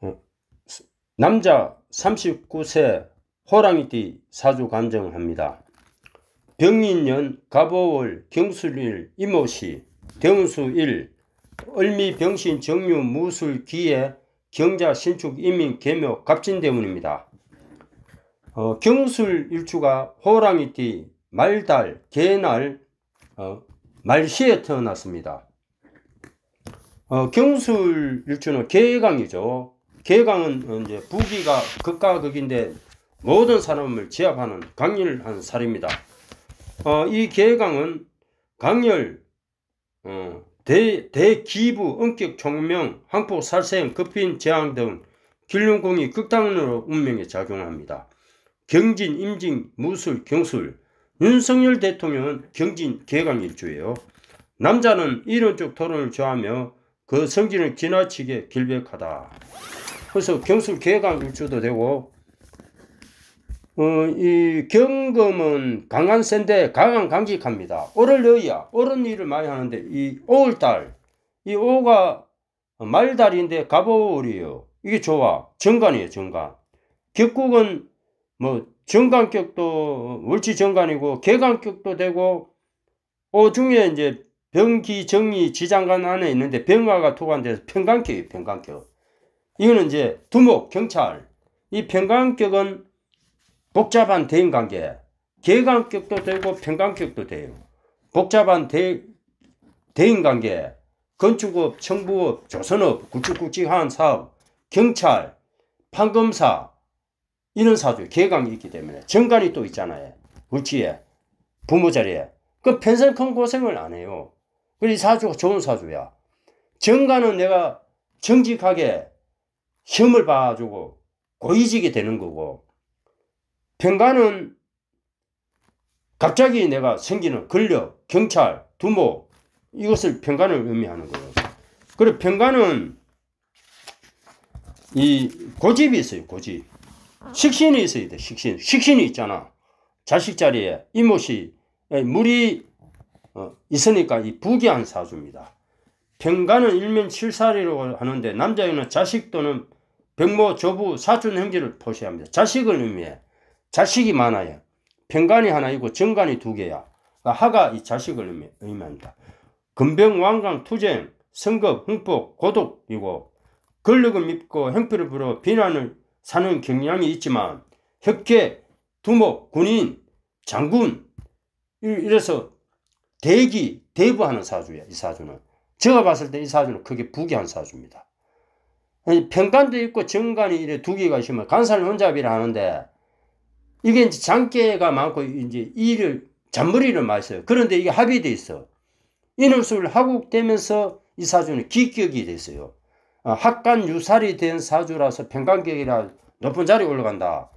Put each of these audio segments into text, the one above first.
어, 남자 39세 호랑이띠 사주 간정합니다 병인년 갑오월 경술일 임오시 병수일 을미 병신 정유 무술 기에 경자 신축 이민 개묘 갑진대문입니다 어, 경술 일주가 호랑이띠 말달 개날 어, 말시에 태어났습니다. 어, 경술 일주는 개강이죠. 개강은 이제 부기가 극과 극인데 모든 사람을 제압하는 강렬한 살입니다. 어, 이 개강은 강렬, 어, 대, 대기부, 엄격 총명, 항포 살생, 급빈 재앙 등 길륜공이 극단으로 운명에 작용합니다. 경진, 임진, 무술, 경술. 윤석열 대통령은 경진 개강일주예요. 남자는 이런 쪽 토론을 좋아하며 그 성질을 지나치게 길백하다. 그래서 경술 개강 일주도 되고 어, 이 경금은 강한 센데 강한 강직합니다. 오를 넣야 오른 일을 많이 하는데 이 오월달 이 오가 말달인데 갑오월이에요. 이게 좋아. 정관이에요 정관. 격국은 뭐 정관격도 월치 정관이고 개관격도 되고 오중에 그 이제 병기, 정이, 지장관 안에 있는데 병화가 투관돼서 평강격이에요, 평강격. 이거는 이제 두목, 경찰. 이 평강격은 복잡한 대인관계. 개관격도 되고 평강격도 돼요. 복잡한 대, 대인관계. 건축업, 정부업, 조선업, 굵직굵직한 사업, 경찰, 판검사, 이런 사주, 개강이 있기 때문에. 정관이 또 있잖아요. 울지에, 부모 자리에. 그 평생 큰 고생을 안 해요. 그래, 이 사주가 좋은 사주야. 정가는 내가 정직하게 시험을 봐주고 고위직이 되는 거고, 평가는 갑자기 내가 생기는 권력, 경찰, 두모, 이것을 평가를 의미하는 거예요. 그리고 평가는 이 고집이 있어요, 고집. 식신이 있어야 돼, 식신. 식신이 있잖아. 자식 자리에 이모씨, 물이 어, 있으니까 이 부귀한 사주입니다. 병가는 일면 칠살이라고 하는데 남자에는 자식 또는 병모, 조부, 사촌, 형제를 표시합니다. 자식을 의미해. 자식이 많아요. 병간이 하나이고 정간이 두 개야. 그러니까 하가 이 자식을 의미합니다. 금병, 왕강, 투쟁, 성급, 흥폭, 고독이고 권력을 믿고 행패를 부려 비난을 사는 경향이 있지만 혁계, 두목, 군인, 장군 이래서 대기, 대부하는 사주야, 이 사주는. 제가 봤을 때 이 사주는 크게 부귀한 사주입니다. 평간도 있고 정간이 이래 두 개가 있으면 간살 혼잡이라 하는데 이게 이제 장깨가 많고 이제 이를 잔머리를 마셔요. 그런데 이게 합이 돼 있어. 인수를 하국되면서 이 사주는 기격이 됐어요. 아, 학간 유살이 된 사주라서 평간격이라 높은 자리에 올라간다.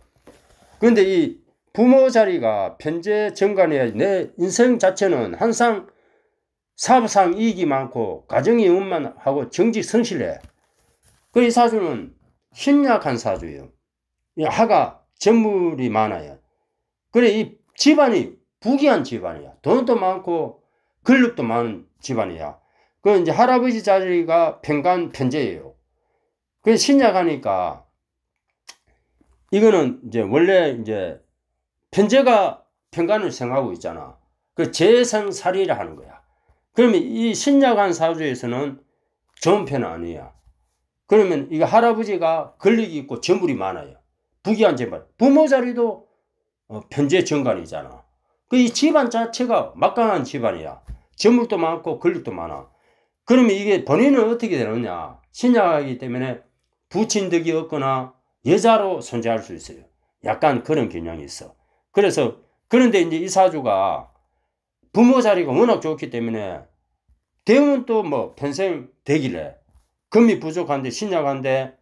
그런데 이 부모 자리가 편제 정관에 내 인생 자체는 항상 사업상 이익이 많고 가정이 원만하고 정직 성실해. 그이 사주는 신약한 사주예요. 하가 전물이 많아요. 그래 이 집안이 부귀한 집안이야. 돈도 많고 근력도 많은 집안이야. 그 이제 할아버지 자리가 평간 편제예요. 그 신약하니까 이거는 이제 원래 이제 편제가 평간을 생각하고 있잖아. 그 재생살이라 하는 거야. 그러면 이 신약한 사주에서는 좋은 편은 아니야. 그러면 이 할아버지가 권력이 있고 재물이 많아요. 부귀한 재물. 부모 자리도 어, 편재 정관이잖아. 그 이 집안 자체가 막강한 집안이야. 재물도 많고 권력도 많아. 그러면 이게 본인은 어떻게 되느냐. 신약하기 때문에 부친덕이 없거나 여자로 존재할 수 있어요. 약간 그런 경향이 있어. 그래서 그런데 이제 이사주가 부모 자리가 워낙 좋기 때문에 대운 또뭐 편생 되길래 금이 부족한데 신약한데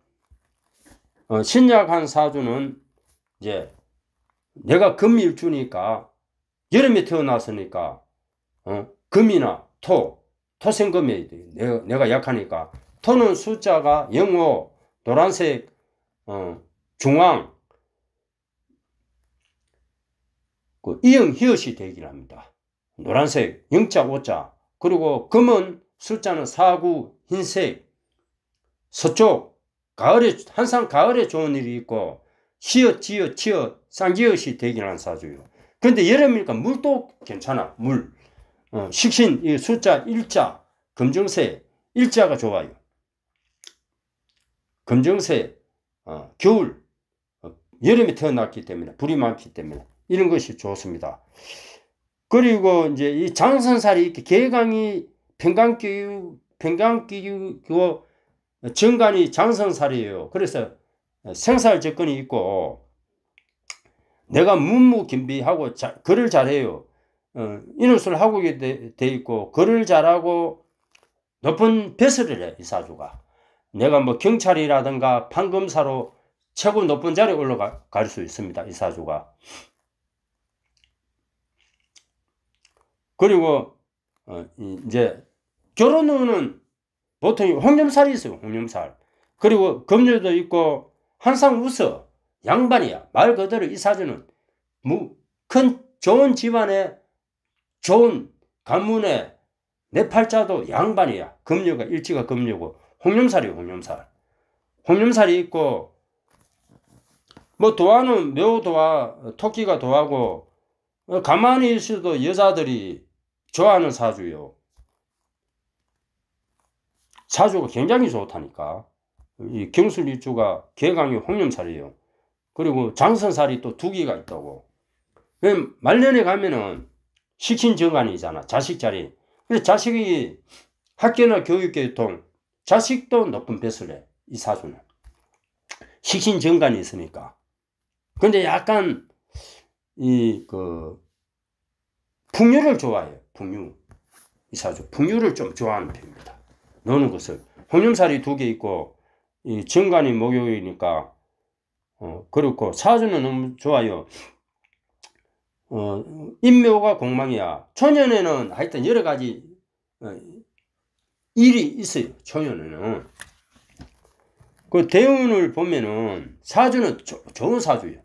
어 신약한 사주는 이제 내가 금일주니까 여름에 태어났으니까 어 금이나 토 토생금이 내가, 내가 약하니까 토는 숫자가 영호 노란색 어 중앙 그 이응 히읗이 되기를 합니다. 노란색 영자오자 그리고 금은 숫자는 4구 흰색 서쪽 가을에 항상 가을에 좋은 일이 있고 히읗 지읒 치읒 쌍기읒이 되긴 기한 사주요. 근데 여름이니까 물도 괜찮아 물 어, 식신 이 숫자 일자 검정색 일자가 좋아요. 검정색 어, 겨울 어, 여름에 태어났기 때문에 불이 많기 때문에 이런 것이 좋습니다. 그리고 이제 이 장선살이 이렇게 개강이 평강교육, 평강교육, 정관이 장선살이에요. 그래서 생살 접근이 있고, 내가 문무김비하고 글을 잘해요. 어, 이노술 하고 돼, 돼 있고, 글을 잘하고 높은 배설을 해, 이 사주가. 내가 뭐 경찰이라든가 판검사로 최고 높은 자리에 올라갈 수 있습니다, 이 사주가. 그리고 어, 이제 결혼 후는 보통 홍염살이 있어요. 홍염살. 그리고 검열도 있고 항상 웃어. 양반이야. 말 그대로 이 사주는 큰 좋은 집안에 좋은 가문에 내 팔자도 양반이야. 금료가 일지가 금료고 홍염살이 홍염살. 홍염살이 있고 뭐 도화는 매 도화 토끼가 도화고 어, 가만히 있어도 여자들이 좋아하는 사주요. 사주가 굉장히 좋다니까. 이 경술일주가 개강이 홍염살이에요. 그리고 장선살이 또 두 개가 있다고. 그 말년에 가면은 시킨 정관이잖아. 자식 자리. 근데 자식이 학교나 교육계통 자식도 높은 뱃을 해. 이 사주는. 시킨 정관이 있으니까. 근데 약간 이그 풍요를 좋아해요. 풍류 이사주. 풍류를좀 좋아하는 편입니다. 넣는 것을. 홍염살이 두 개 있고, 이 정관이 목요일이니까, 어, 그렇고, 사주는 너무 좋아요. 어, 인묘가 공망이야. 초년에는 하여튼 여러 가지 어, 일이 있어요. 초년에는. 그 대운을 보면은 사주는 조, 좋은 사주예요.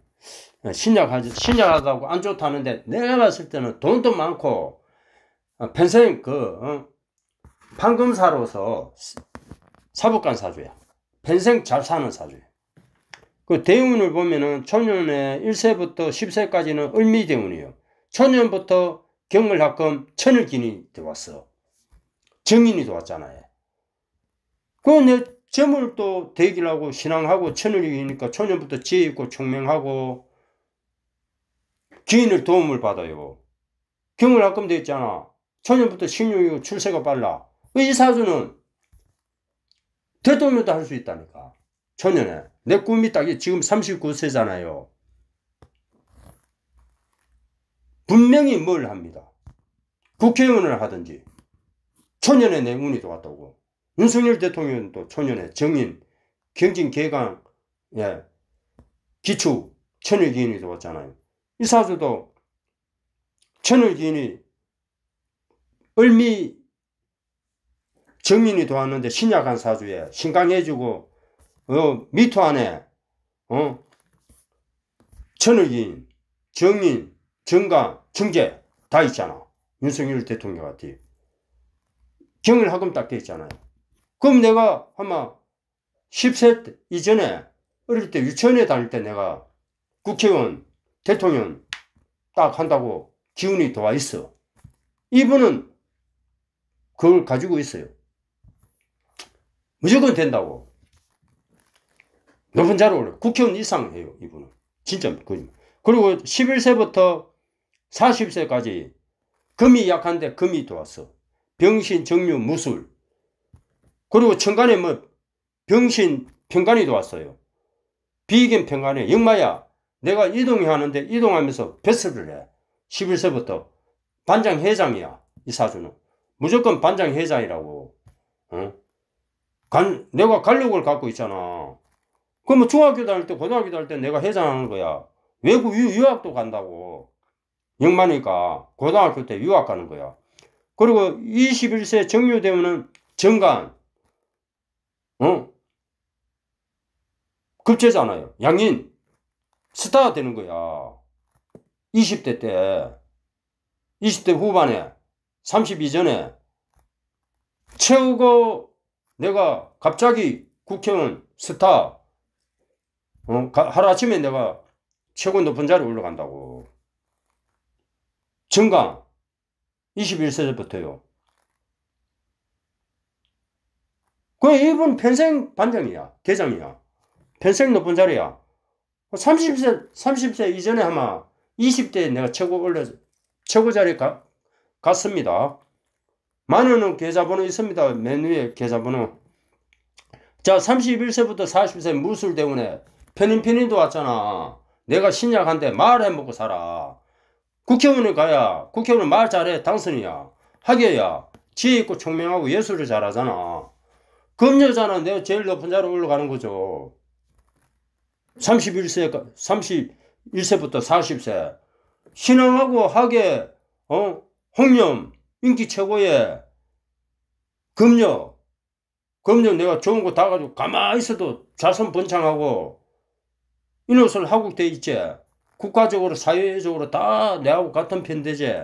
신약하 신약하다고 안 좋다는데 내가 봤을 때는 돈도 많고 아, 어, 펜생 그방금사로서사법간 어? 사주야. 펜생 잘 사는 사주야. 그 대운을 보면은 천년에 1세부터 10세까지는 을미대운이에요. 천년부터 경을학금 천을기니 들어왔어. 정인이 들어왔잖아요. 그내 점을 또 대기라고 신앙하고 천을기니까 천년부터 지혜 있고 총명하고 기인을 도움을 받아요. 경을학금 되었잖아. 초년부터 16이고 출세가 빨라. 그 이 사주는 대통령도 할 수 있다니까. 초년에. 내 꿈이 딱 지금 39세잖아요. 분명히 뭘 합니다. 국회의원을 하든지 초년에 내 운이 좋았다고 윤석열 대통령도 초년에 정인 경진 개강 예 기초 천일기인이 좋았잖아요. 이 사주도 천일기인이 을미 정민이 도왔는데 신약한 사주에 신강해주고 어, 미토안에 어, 천을인 정민 정가정제다 있잖아 윤석열 대통령 같이 경을 하금 딱돼 있잖아요 그럼 내가 아마 10세 이전에 어릴 때 유치원에 다닐 때 내가 국회의원 대통령 딱 한다고 기운이 도와 있어 이분은 그걸 가지고 있어요. 무조건 된다고. 높은 자로 올려. 국회의원 이상 해요, 이분은. 진짜 그리고 11세부터 40세까지 금이 약한데 금이 들어어 병신, 정류, 무술. 그리고 천간에 뭐 병신, 평간이 들어어요 비긴 평간에 영마야 내가 이동해 하는데 이동하면서 벼슬을 해. 11세부터 반장 회장이야 이 사주는. 무조건 반장 회장이라고. 어? 간, 내가 관력을 갖고 있잖아. 그러면 뭐 중학교 다닐 때, 고등학교 다닐 때 내가 회장하는 거야. 외국 유학도 간다고. 영만이니까 고등학교 때 유학 가는 거야. 그리고 21세 정류되면은 정관, 어? 급체잖아요 양인, 스타 되는 거야. 20대 때, 20대 후반에. 32전에 채우고 내가 갑자기 국회의원 스타 어? 하루아침에 내가 최고 높은 자리에 올라간다고 증강 21세부터요 그 이분 편생 반장이야 계장이야편생 높은 자리야 30세 30세 이전에 아마 20대에 내가 최고 올라 최고 자리에 가, 같습니다. 마누는 계좌번호 있습니다. 메뉴에 계좌번호. 자, 31세부터 40세 무술 때문에 편인편인도 왔잖아. 내가 신약한데 말해 먹고 살아. 국회의원에 가야 국회의원 말 잘해 당선이야. 하계야. 지혜 있고 총명하고 예술을 잘하잖아. 금여자는 내가 제일 높은 자로 올라가는 거죠. 31세, 31세부터 40세. 신앙하고 하계, 어? 홍염 인기 최고의 금요 금요 내가 좋은 거 다 가지고 가만히 있어도 자손 번창하고 이놈을 하고돼 있지 국가적으로 사회적으로 다 내하고 같은 편되지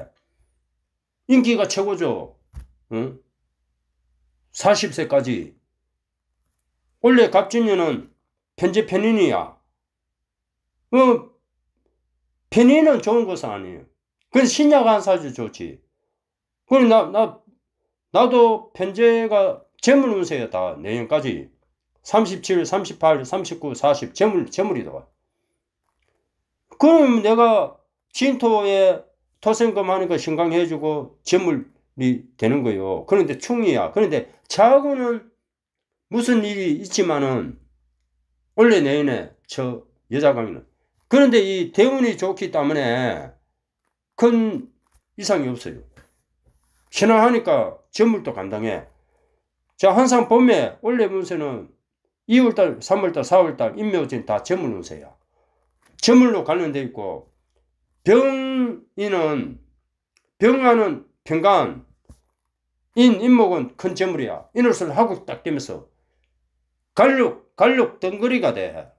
인기가 최고죠 응? 40세까지 원래 갑진이는 편제 편인이야 어, 편인은 좋은 것은 아니에요 그건 신약 안 사주 좋지 그럼 나, 나, 나도 편제가 재물 운세에 다 내년까지 37, 38, 39, 40 재물, 재물이 다. 그럼 내가 진토에 토생금 하니까 신강해주고 재물이 되는 거요. 그런데 충이야. 그런데 자고는 무슨 일이 있지만은 원래 내인에 저 여자 강의는 그런데 이 대운이 좋기 때문에 큰 이상이 없어요. 신화하니까 전물도 감당해. 자, 항상 봄에 원래 문세는 2월달, 3월달, 4월달, 임묘진 다 전물 운세야. 전물로 관련돼 있고, 병인은, 병하는 평간, 인, 임목은큰 재물이야. 인월을 하고 딱 되면서 갈록갈록 덩거리가 돼.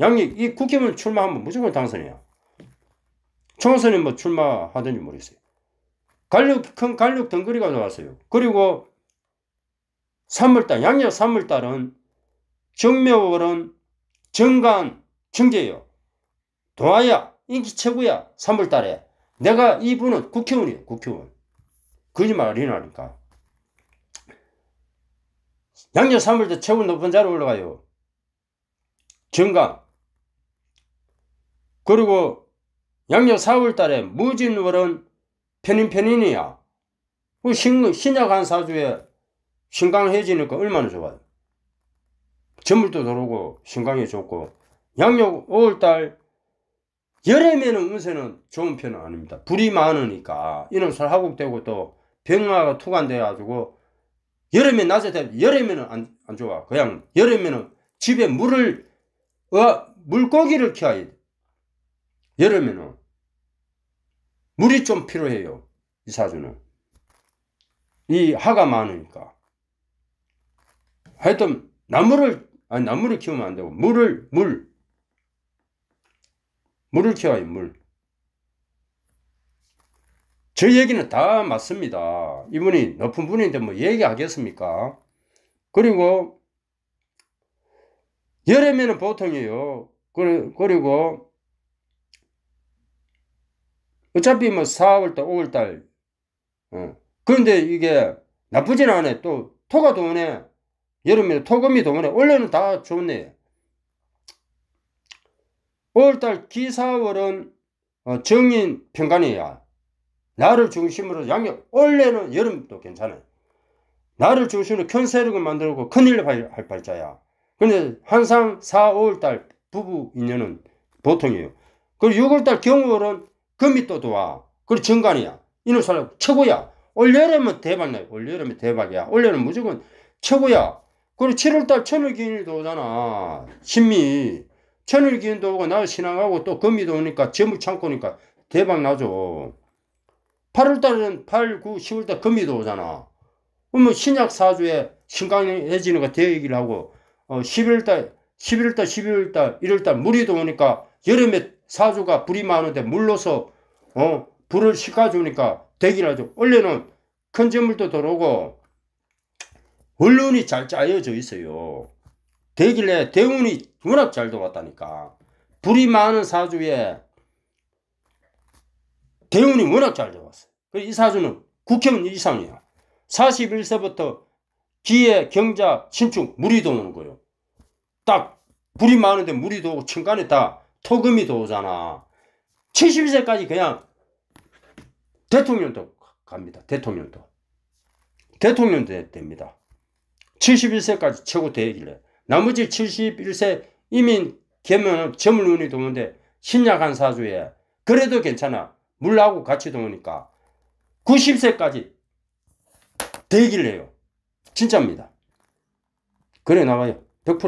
양이 이 국회의원 출마하면 무조건 당선이야. 총선에 뭐 출마하든지 모르겠어요. 갈육, 큰 갈육 덩거리가 나왔어요. 그리고 3월달, 양력 3월달은 정묘월은 정관, 정제예요. 도아야 인기 최고야, 3월달에. 내가 이분은 국회의원이에요, 국회의원. 거짓말이 나니까. 양력 3월도 최고 높은 자로 올라가요. 정관. 그리고 양력 4월달에 무진월은 편인 편인이야. 신, 신약한 사주에 신강해지니까 얼마나 좋아요. 전물도 들어오고 신강이 좋고 양력 5월달 여름에는 운세는 좋은 편은 아닙니다. 불이 많으니까 이놈 설하국되고 또 병마가 투간돼가지고 여름에 낮에 되 여름에는 안, 안 좋아. 그냥 여름에는 집에 물을 어, 물고기를 키워야 돼. 여름에는 물이 좀 필요해요. 이 사주는. 이화가 많으니까. 하여튼 나무를 아니 나무를 키우면 안 되고 물을 물 물을 키워요 물. 저 얘기는 다 맞습니다. 이분이 높은 분인데 뭐 얘기하겠습니까? 그리고 여름에는 보통이에요. 그리고 어차피 뭐 4월달, 5월달. 어. 그런데 이게 나쁘진 않아. 또 토가 도네. 여름에 토금이 도네. 원래는 다 좋네. 5월달 기사월은 어, 정인 평간이야. 나를 중심으로 양력, 원래는 여름도 괜찮아. 나를 중심으로 큰 세력을 만들고 큰일 할 발자야. 근데 항상 4, 5월달 부부 인연은 보통이에요. 그리고 6월달 경월은 금이또도와 그리 정관이야. 이놈 살라 최고야. 올여름은 대박나요. 올여름은 대박이야. 올여름 무조건 최고야. 그리고 7월달 천일기인도 오잖아. 신미. 천일기인도 오고 나 신앙하고 또 금이도 오니까 전부 창고니까 대박나죠. 8월달은 8, 9, 10월달 금이도 오잖아. 그러면 신약 사주에 신강해지는 거 대얘기를 하고 어, 11월달, 11월달, 12월달, 1월달 물이 도오니까 여름에 사주가 불이 많은데 물러서어 불을 식어주니까대기라죠 원래는 큰 재물도 들어오고 언론이 잘 짜여져 있어요. 되길래 대운이 워낙 잘 들어왔다니까. 불이 많은 사주에 대운이 워낙 잘 들어왔어요. 그 이 사주는 국회의원 이상이에요. 41세부터 기회 경자 신축 물이 도는 거예요. 딱 불이 많은데 물이 도고 천간에 다 토금이 도잖아. 70세까지 그냥 대통령도 갑니다. 대통령도. 대통령도 됩니다. 71세까지 최고 되길래. 나머지 71세 이민 개면은 점을 눈이 도는데 신약한 사주에 그래도 괜찮아. 물하고 같이 도니까 90세까지 되길래요. 진짜입니다. 그래 나와요.